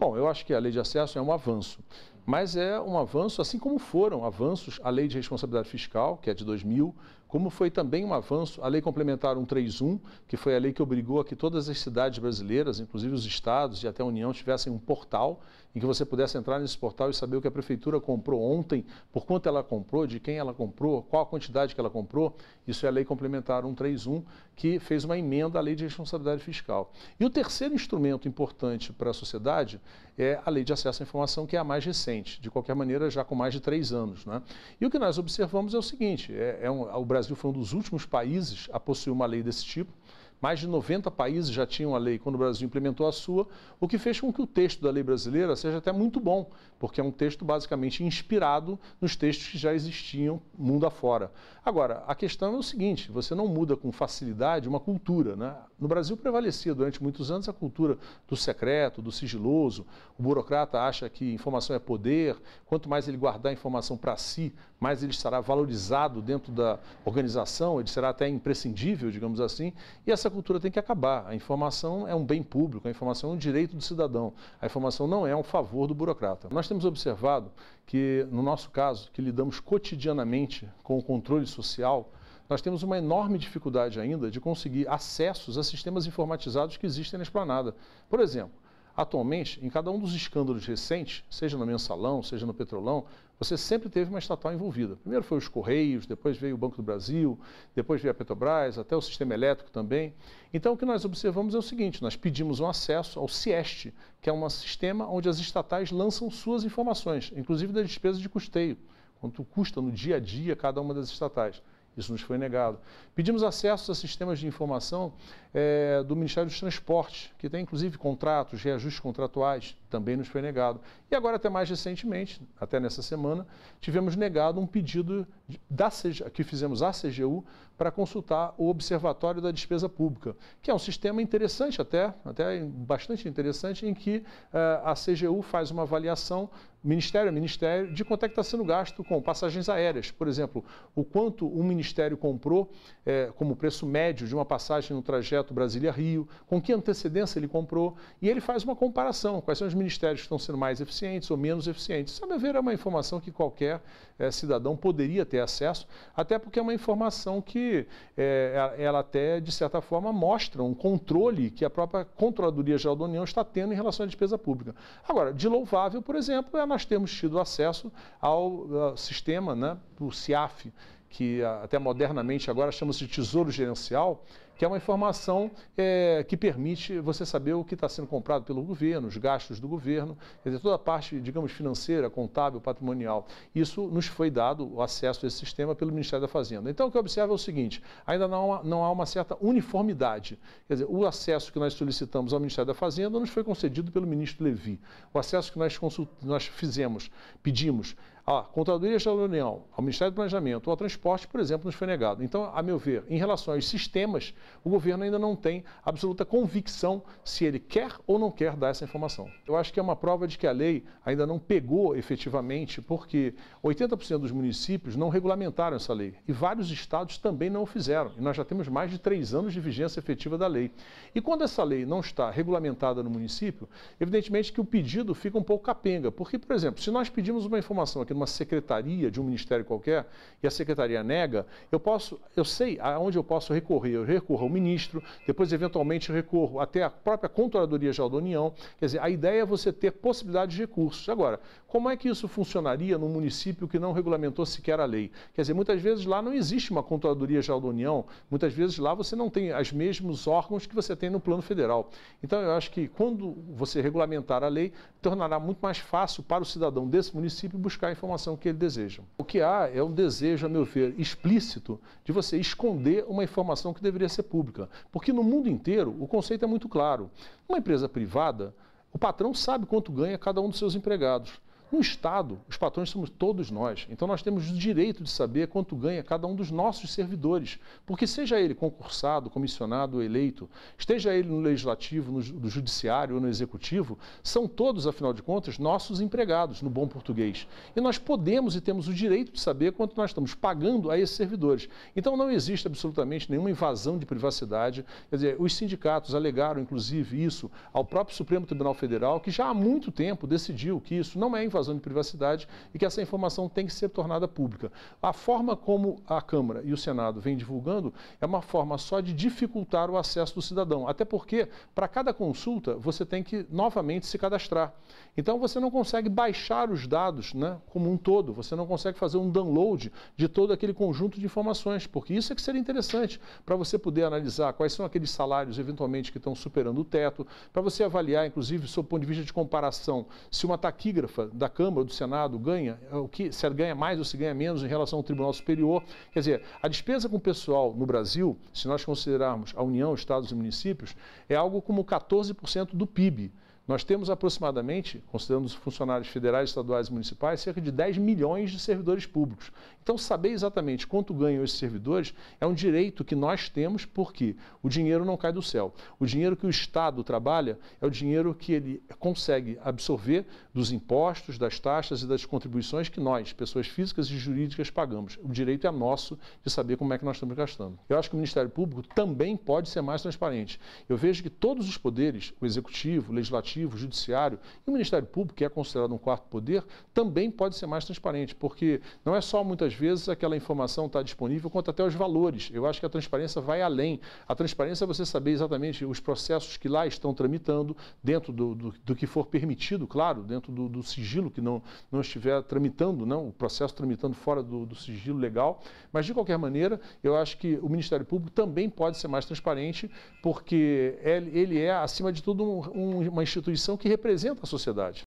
Bom, eu acho que a lei de acesso é um avanço, mas é um avanço, assim como foram avanços a lei de responsabilidade fiscal, que é de 2000, como foi também um avanço a Lei Complementar 131, que foi a lei que obrigou a que todas as cidades brasileiras, inclusive os estados e até a União, tivessem um portal em que você pudesse entrar nesse portal e saber o que a prefeitura comprou ontem, por quanto ela comprou, de quem ela comprou, qual a quantidade que ela comprou. Isso é a Lei Complementar 131, que fez uma emenda à Lei de Responsabilidade Fiscal. E o terceiro instrumento importante para a sociedade é a Lei de Acesso à Informação, que é a mais recente, de qualquer maneira já com mais de três anos. Né? E o que nós observamos é o seguinte, é, é um, o Brasil Brasil foi um dos últimos países a possuir uma lei desse tipo. Mais de 90 países já tinham a lei quando o Brasil implementou a sua, o que fez com que o texto da lei brasileira seja até muito bom, porque é um texto basicamente inspirado nos textos que já existiam mundo afora. Agora, a questão é o seguinte: você não muda com facilidade uma cultura. Né? No Brasil prevalecia durante muitos anos a cultura do secreto, do sigiloso. O burocrata acha que informação é poder, quanto mais ele guardar a informação para si, mais ele estará valorizado dentro da organização, ele será até imprescindível, digamos assim. E essa essa cultura tem que acabar. A informação é um bem público, a informação é um direito do cidadão. A informação não é um favor do burocrata. Nós temos observado que, no nosso caso, que lidamos cotidianamente com o controle social, nós temos uma enorme dificuldade ainda de conseguir acessos a sistemas informatizados que existem na esplanada. Por exemplo, Atualmente, em cada um dos escândalos recentes, seja no mensalão, seja no petrolão, você sempre teve uma estatal envolvida. Primeiro foi os Correios, depois veio o Banco do Brasil, depois veio a Petrobras, até o sistema elétrico também. Então, o que nós observamos é o seguinte: nós pedimos um acesso ao CIEST, que é um sistema onde as estatais lançam suas informações, inclusive das despesas de custeio, quanto custa no dia a dia cada uma das estatais. Isso nos foi negado. Pedimos acesso a sistemas de informação é, do Ministério dos Transportes, que tem inclusive contratos, reajustes contratuais também nos foi negado. E agora, até mais recentemente, até nessa semana, tivemos negado um pedido da que fizemos à CGU para consultar o Observatório da Despesa Pública, que é um sistema interessante até, até bastante interessante, em que uh, a CGU faz uma avaliação ministério a ministério, de quanto é que está sendo gasto com passagens aéreas. Por exemplo, o quanto um ministério comprou é, como preço médio de uma passagem no trajeto Brasília-Rio, com que antecedência ele comprou, e ele faz uma comparação, quais são as ministérios estão sendo mais eficientes ou menos eficientes. Isso, a meu ver, é uma informação que qualquer é, cidadão poderia ter acesso, até porque é uma informação que é, ela até, de certa forma, mostra um controle que a própria Controladoria Geral da União está tendo em relação à despesa pública. Agora, de louvável, por exemplo, é nós termos tido acesso ao, ao eh, sistema, né, o CIAF, que até modernamente agora chama-se de Tesouro Gerencial, que é uma informação é, que permite você saber o que está sendo comprado pelo governo, os gastos do governo, quer dizer, toda a parte, digamos, financeira, contábil, patrimonial. Isso nos foi dado o acesso a esse sistema pelo Ministério da Fazenda. Então, o que eu observo é o seguinte: ainda não há, não há uma certa uniformidade. Quer dizer, o acesso que nós solicitamos ao Ministério da Fazenda nos foi concedido pelo ministro Levi. O acesso que nós, nós fizemos, pedimos a Contadoria Geral da União, ao Ministério do Planejamento, ou ao Transporte, por exemplo, nos foi negado. Então, a meu ver, em relação aos sistemas, o governo ainda não tem absoluta convicção se ele quer ou não quer dar essa informação. Eu acho que é uma prova de que a lei ainda não pegou efetivamente, porque 80% dos municípios não regulamentaram essa lei e vários estados também não o fizeram. E nós já temos mais de três anos de vigência efetiva da lei. E quando essa lei não está regulamentada no município, evidentemente que o pedido fica um pouco capenga, porque, por exemplo, se nós pedimos uma informação aqui no uma secretaria de um ministério qualquer e a secretaria nega, eu posso, eu sei aonde eu posso recorrer. Eu recorro ao ministro, depois eventualmente recorro até a própria Controladoria Geral da União. Quer dizer, a ideia é você ter possibilidade de recursos. Agora, como é que isso funcionaria num município que não regulamentou sequer a lei? Quer dizer, muitas vezes lá não existe uma Controladoria Geral da União, muitas vezes lá você não tem os mesmos órgãos que você tem no plano federal. Então, eu acho que quando você regulamentar a lei, tornará muito mais fácil para o cidadão desse município buscar informações informação que ele deseja. O que há é um desejo, a meu ver, explícito de você esconder uma informação que deveria ser pública. Porque no mundo inteiro o conceito é muito claro. Uma empresa privada, o patrão sabe quanto ganha cada um dos seus empregados. No Estado, os patrões somos todos nós. Então nós temos o direito de saber quanto ganha cada um dos nossos servidores. Porque seja ele concursado, comissionado ou eleito, esteja ele no legislativo, no, no judiciário ou no executivo, são todos, afinal de contas, nossos empregados, no bom português. E nós podemos e temos o direito de saber quanto nós estamos pagando a esses servidores. Então não existe absolutamente nenhuma invasão de privacidade. Quer dizer, os sindicatos alegaram, inclusive, isso ao próprio Supremo Tribunal Federal, que já há muito tempo decidiu que isso não é invasão invasão de privacidade e que essa informação tem que ser tornada pública. A forma como a Câmara e o Senado vêm divulgando é uma forma só de dificultar o acesso do cidadão, até porque para cada consulta você tem que novamente se cadastrar. Então você não consegue baixar os dados né, como um todo, você não consegue fazer um download de todo aquele conjunto de informações, porque isso é que seria interessante para você poder analisar quais são aqueles salários eventualmente que estão superando o teto, para você avaliar, inclusive, sob o ponto de vista de comparação, se uma taquígrafa da Câmara, do Senado ganha, é, o que se ganha mais ou se ganha menos em relação ao Tribunal Superior. Quer dizer, a despesa com pessoal no Brasil, se nós considerarmos a União, Estados e municípios, é algo como 14% do PIB. Nós temos aproximadamente, considerando os funcionários federais, estaduais e municipais, cerca de 10 milhões de servidores públicos. Então, saber exatamente quanto ganham esses servidores é um direito que nós temos, porque o dinheiro não cai do céu. O dinheiro que o Estado trabalha é o dinheiro que ele consegue absorver dos impostos, das taxas e das contribuições que nós, pessoas físicas e jurídicas, pagamos. O direito é nosso de saber como é que nós estamos gastando. Eu acho que o Ministério Público também pode ser mais transparente. Eu vejo que todos os poderes, o executivo, o legislativo, executivo, judiciário e o Ministério Público, que é considerado um quarto poder, também pode ser mais transparente, porque não é só muitas vezes aquela informação está disponível, quanto até os valores. Eu acho que a transparência vai além. A transparência é você saber exatamente os processos que lá estão tramitando, dentro do, do, do que for permitido, claro, dentro do, do, sigilo que não, não estiver tramitando, não, o processo tramitando fora do, do sigilo legal. Mas, de qualquer maneira, eu acho que o Ministério Público também pode ser mais transparente, porque ele, ele é, acima de tudo, um, um, uma instituição instituição que representa a sociedade.